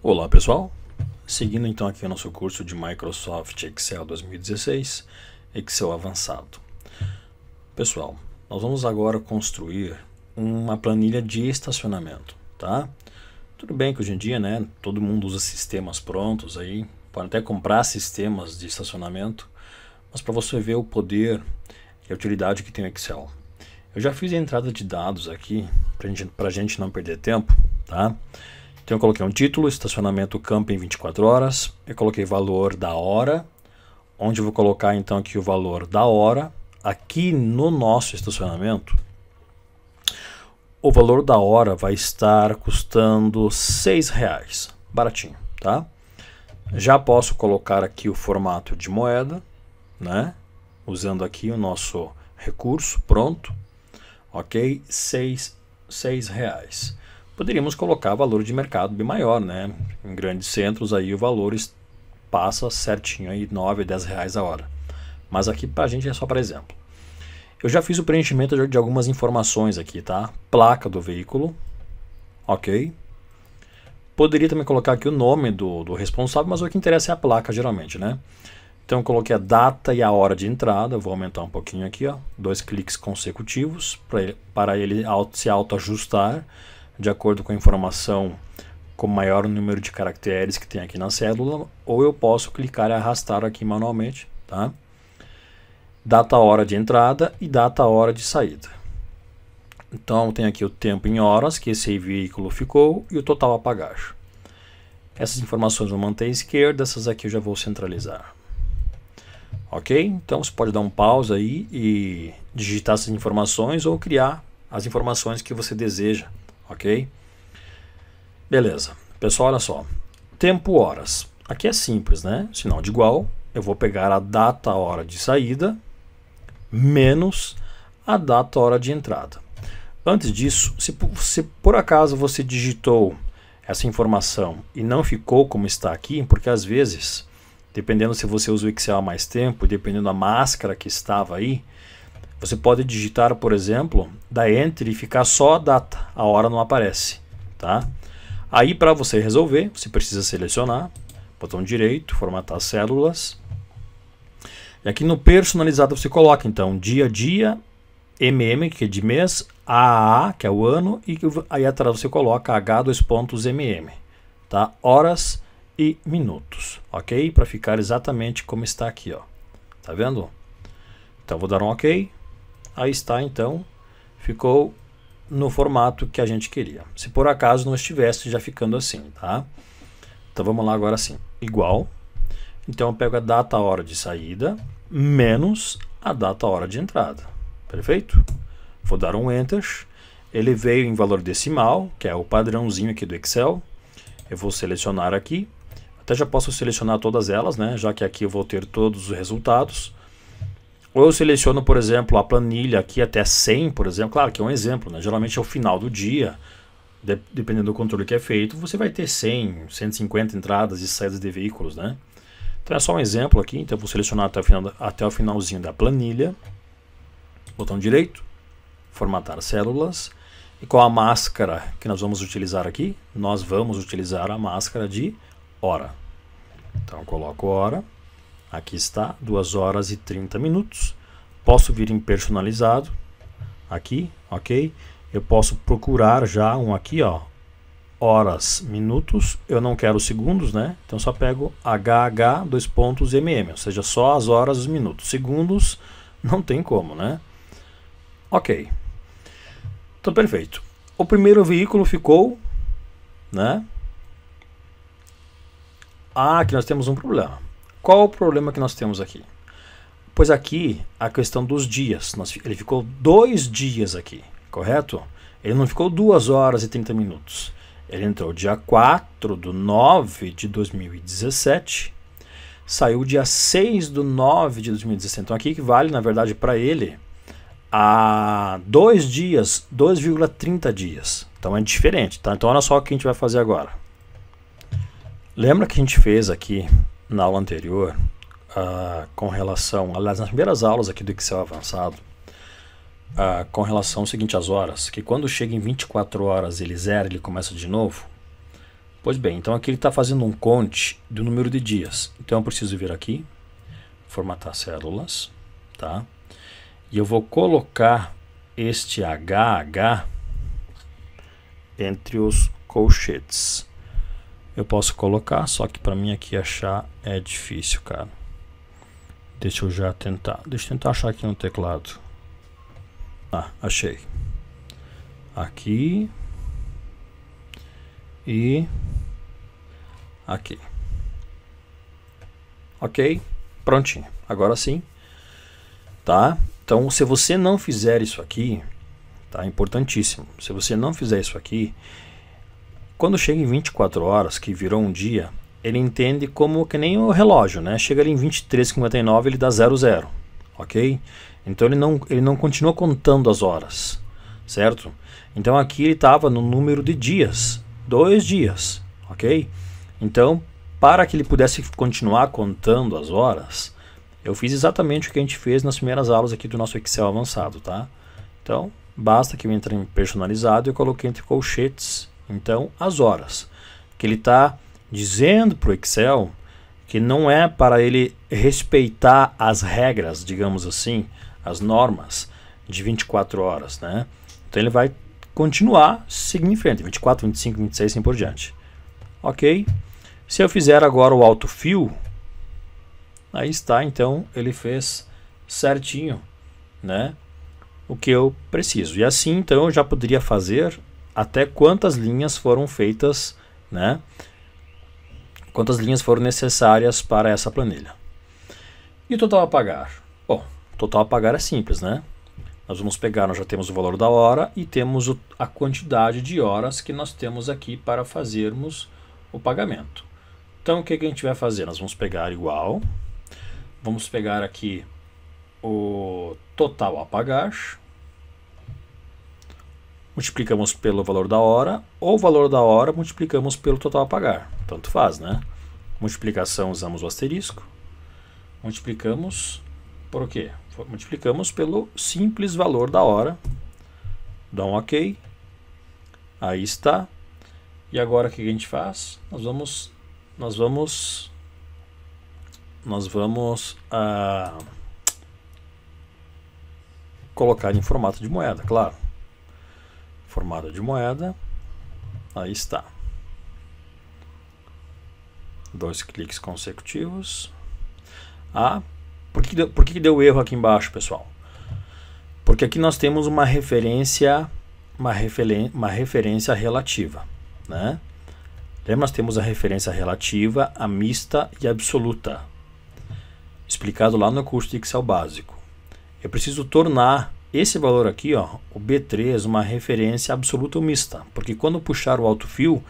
Olá pessoal, seguindo então aqui o nosso curso de Microsoft Excel 2016, Excel avançado. Pessoal, nós vamos agora construir uma planilha de estacionamento, tá? Tudo bem que hoje em dia, né, todo mundo usa sistemas prontos aí, pode até comprar sistemas de estacionamento, mas para você ver o poder e a utilidade que tem o Excel. Eu já fiz a entrada de dados aqui, para gente, a gente não perder tempo, Tá? Então eu coloquei um título, estacionamento camping 24 horas, eu coloquei valor da hora, onde eu vou colocar então aqui o valor da hora, aqui no nosso estacionamento, o valor da hora vai estar custando seis reais, baratinho, tá? Já posso colocar aqui o formato de moeda, né? Usando aqui o nosso recurso, pronto, ok? Seis, seis reais poderíamos colocar valor de mercado bem maior, né? Em grandes centros aí o valor passa certinho aí 9, 10 reais a hora. Mas aqui para a gente é só para exemplo. Eu já fiz o preenchimento de algumas informações aqui, tá? Placa do veículo, ok? Poderia também colocar aqui o nome do, do responsável, mas o que interessa é a placa geralmente, né? Então eu coloquei a data e a hora de entrada, vou aumentar um pouquinho aqui, ó, dois cliques consecutivos para ele, se autoajustar. ajustar de acordo com a informação com maior número de caracteres que tem aqui na célula, ou eu posso clicar e arrastar aqui manualmente, tá? Data hora de entrada e data hora de saída. Então, tem aqui o tempo em horas que esse veículo ficou e o total a Essas informações vou manter à esquerda, essas aqui eu já vou centralizar. Ok? Então, você pode dar um pause aí e digitar essas informações ou criar as informações que você deseja ok? Beleza, pessoal, olha só. Tempo horas. Aqui é simples, né? Sinal de igual. Eu vou pegar a data hora de saída menos a data hora de entrada. Antes disso, se, se por acaso você digitou essa informação e não ficou como está aqui, porque às vezes, dependendo se você usa o Excel há mais tempo, dependendo da máscara que estava aí, você pode digitar, por exemplo, da Enter e ficar só a data, a hora não aparece. Tá? Aí para você resolver, você precisa selecionar, botão direito, formatar células. E aqui no personalizado você coloca então dia a dia, MM, que é de mês, AA, que é o ano, e aí atrás você coloca H2.mm, tá? Horas e minutos, ok? Para ficar exatamente como está aqui, ó. Tá vendo? Então vou dar um ok. Aí está, então, ficou no formato que a gente queria. Se por acaso não estivesse já ficando assim, tá? Então vamos lá agora assim, igual. Então eu pego a data hora de saída menos a data hora de entrada. Perfeito? Vou dar um enter. Ele veio em valor decimal, que é o padrãozinho aqui do Excel. Eu vou selecionar aqui. Até já posso selecionar todas elas, né? Já que aqui eu vou ter todos os resultados. Ou eu seleciono, por exemplo, a planilha aqui até 100, por exemplo. Claro que é um exemplo, né? Geralmente é o final do dia. De dependendo do controle que é feito, você vai ter 100, 150 entradas e saídas de veículos, né? Então é só um exemplo aqui. Então eu vou selecionar até o, final, até o finalzinho da planilha. Botão direito. Formatar células. E qual a máscara que nós vamos utilizar aqui? Nós vamos utilizar a máscara de hora. Então coloco hora. Aqui está, 2 horas e 30 minutos. Posso vir em personalizado. Aqui, ok? Eu posso procurar já um aqui, ó. Horas, minutos. Eu não quero segundos, né? Então só pego HH, dois pontos, MM. Ou seja, só as horas, os minutos. Segundos, não tem como, né? Ok. Então, perfeito. O primeiro veículo ficou, né? Ah, aqui nós temos um problema. Qual o problema que nós temos aqui? Pois aqui a questão dos dias. Nós, ele ficou dois dias aqui, correto? Ele não ficou duas horas e 30 minutos. Ele entrou dia 4 do 9 de 2017, saiu dia 6 do 9 de 2017. Então aqui que vale, na verdade, para ele a dois dias, 2,30 dias. Então é diferente, tá? Então olha só o que a gente vai fazer agora. Lembra que a gente fez aqui na aula anterior, uh, com relação, aliás, nas primeiras aulas aqui do Excel avançado, uh, com relação ao seguinte às horas, que quando chega em 24 horas ele zera, ele começa de novo. Pois bem, então aqui ele está fazendo um conte do número de dias. Então eu preciso vir aqui, formatar células, tá? E eu vou colocar este HH entre os colchetes eu posso colocar, só que para mim aqui achar é difícil, cara. Deixa eu já tentar. Deixa eu tentar achar aqui no teclado. Ah, achei. Aqui. E aqui. Ok, prontinho. Agora sim, tá? Então, se você não fizer isso aqui, tá? Importantíssimo. Se você não fizer isso aqui, quando chega em 24 horas, que virou um dia, ele entende como que nem o relógio, né? Chega ali em 23:59, ele dá 00, OK? Então ele não ele não continua contando as horas, certo? Então aqui ele estava no número de dias, dois dias, OK? Então, para que ele pudesse continuar contando as horas, eu fiz exatamente o que a gente fez nas primeiras aulas aqui do nosso Excel avançado, tá? Então, basta que eu entre em personalizado e eu coloquei entre colchetes então, as horas. Que ele está dizendo para o Excel que não é para ele respeitar as regras, digamos assim, as normas de 24 horas, né? Então ele vai continuar seguindo em frente, 24, 25, 26 e assim por diante. OK? Se eu fizer agora o alto fill, aí está, então ele fez certinho, né? O que eu preciso. E assim, então eu já poderia fazer até quantas linhas foram feitas, né? Quantas linhas foram necessárias para essa planilha. E o total a pagar? Bom, total a pagar é simples, né? Nós vamos pegar, nós já temos o valor da hora e temos o, a quantidade de horas que nós temos aqui para fazermos o pagamento. Então, o que, que a gente vai fazer? Nós vamos pegar igual, vamos pegar aqui o total a pagar, multiplicamos pelo valor da hora, ou valor da hora multiplicamos pelo total a pagar. Tanto faz, né? Multiplicação usamos o asterisco. Multiplicamos por quê? Multiplicamos pelo simples valor da hora. Dá um OK. Aí está. E agora o que a gente faz? Nós vamos nós vamos nós vamos ah, colocar em formato de moeda, claro formada de moeda. Aí está. Dois cliques consecutivos. Ah, por que, deu, por que deu erro aqui embaixo, pessoal? Porque aqui nós temos uma referência, uma, referen uma referência relativa, né? Lembra, nós temos a referência relativa, a mista e a absoluta, explicado lá no curso de Excel básico. Eu preciso tornar esse valor aqui, ó, o B3, uma referência absoluta mista, porque quando puxar o alto fio,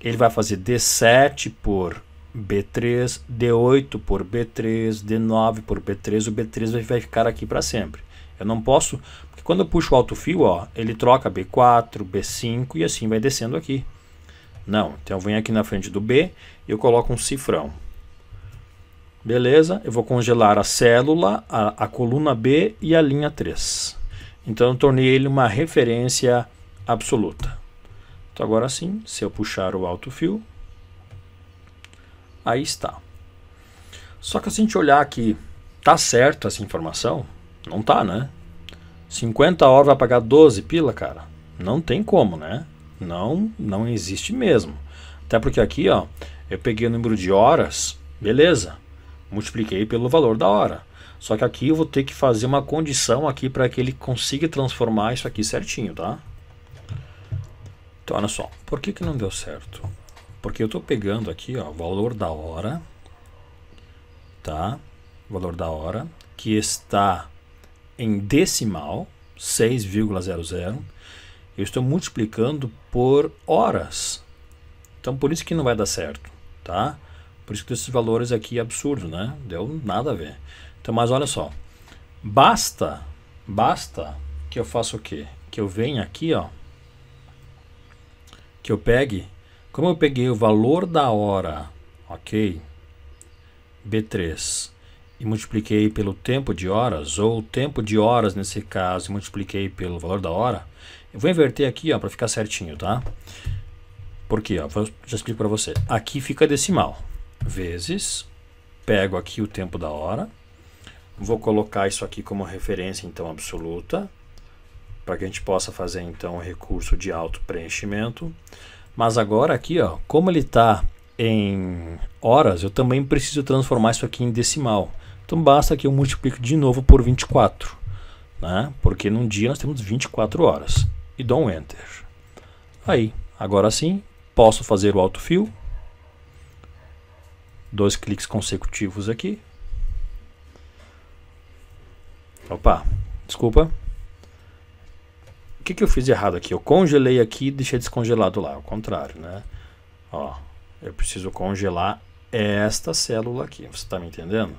ele vai fazer D7 por B3, D8 por B3, D9 por B3, o B3 vai ficar aqui para sempre. Eu não posso, porque quando eu puxo o alto fio, ó, ele troca B4, B5 e assim vai descendo aqui. Não, então eu venho aqui na frente do B e eu coloco um cifrão. Beleza, eu vou congelar a célula, a, a coluna B e a linha 3. Então tornei ele uma referência absoluta. Então agora sim, se eu puxar o alto fio, aí está. Só que se a gente olhar aqui, tá certo essa informação? Não tá, né? 50 horas vai pagar 12 pila, cara? Não tem como, né? Não, não existe mesmo. Até porque aqui, ó, eu peguei o número de horas, beleza? Multipliquei pelo valor da hora. Só que aqui eu vou ter que fazer uma condição aqui para que ele consiga transformar isso aqui certinho, tá? Então, olha só. Por que, que não deu certo? Porque eu estou pegando aqui, ó, o valor da hora, tá? O valor da hora, que está em decimal, 6,00. Eu estou multiplicando por horas. Então, por isso que não vai dar certo, tá? Por isso que esses valores aqui é absurdo, né? Deu nada a ver. Então, mas olha só. Basta, basta que eu faça o quê? Que eu venha aqui, ó. Que eu pegue, como eu peguei o valor da hora, ok? B3 e multipliquei pelo tempo de horas, ou tempo de horas nesse caso, e multipliquei pelo valor da hora, eu vou inverter aqui para ficar certinho, tá? Porque, ó, já explico para você. Aqui fica decimal, vezes, pego aqui o tempo da hora, Vou colocar isso aqui como referência, então, absoluta, para que a gente possa fazer, então, o um recurso de auto-preenchimento. Mas agora aqui, ó, como ele está em horas, eu também preciso transformar isso aqui em decimal. Então, basta que eu multiplique de novo por 24, né? porque num dia nós temos 24 horas. E dou um Enter. Aí, agora sim, posso fazer o autofill. Dois cliques consecutivos aqui. Opa, desculpa. O que, que eu fiz de errado aqui? Eu congelei aqui e deixei descongelado lá. Ao contrário, né? Ó, eu preciso congelar esta célula aqui. Você está me entendendo?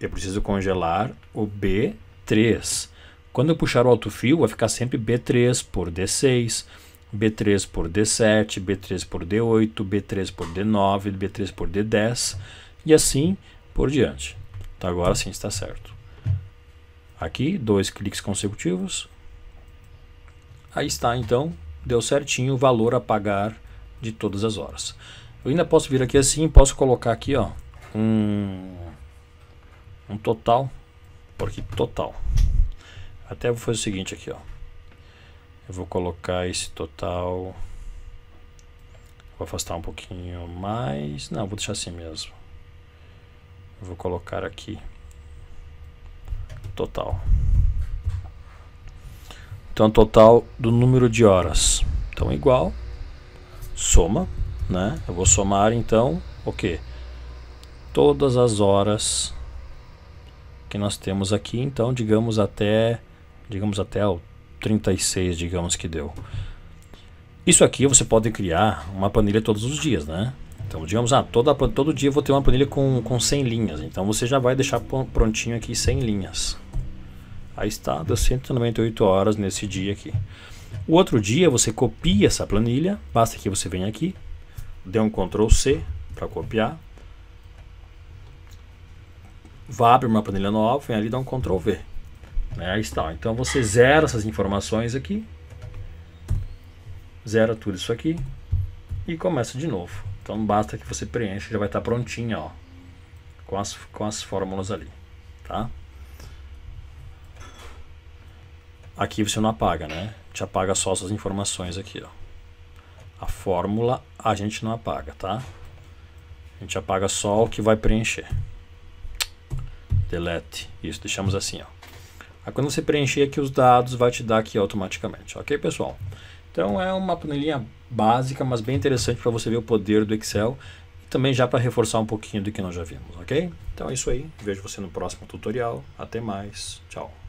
Eu preciso congelar o B3. Quando eu puxar o alto fio, vai ficar sempre B3 por D6, B3 por D7, B3 por D8, B3 por D9, B3 por D10 e assim por diante. Então agora sim está certo. Aqui, dois cliques consecutivos. Aí está, então, deu certinho o valor a pagar de todas as horas. Eu ainda posso vir aqui assim, posso colocar aqui, ó, um, um total, porque total. Até vou fazer o seguinte aqui, ó. Eu vou colocar esse total, vou afastar um pouquinho mais, não, vou deixar assim mesmo. Eu vou colocar aqui total. Então, total do número de horas. Então, igual, soma, né? Eu vou somar, então, o que? Todas as horas que nós temos aqui, então, digamos até, digamos até o 36, digamos que deu. Isso aqui você pode criar uma planilha todos os dias, né? Então, digamos, ah, toda, todo dia eu vou ter uma planilha com, com 100 linhas. Então, você já vai deixar prontinho aqui 100 linhas está, das 198 horas nesse dia aqui. O outro dia você copia essa planilha, basta que você venha aqui, dê um Ctrl C para copiar, vá abrir uma planilha nova, vem ali e dá um Ctrl V. Né, aí está, então você zera essas informações aqui, zera tudo isso aqui e começa de novo. Então basta que você preencha, já vai estar prontinho ó, com, as, com as fórmulas ali, tá? Aqui você não apaga, né? Te apaga só essas informações aqui, ó. A fórmula a gente não apaga, tá? A gente apaga só o que vai preencher. Delete. Isso, deixamos assim, ó. Aí quando você preencher aqui os dados, vai te dar aqui automaticamente, ok, pessoal? Então é uma panelinha básica, mas bem interessante para você ver o poder do Excel e também já para reforçar um pouquinho do que nós já vimos, ok? Então é isso aí, vejo você no próximo tutorial, até mais, tchau!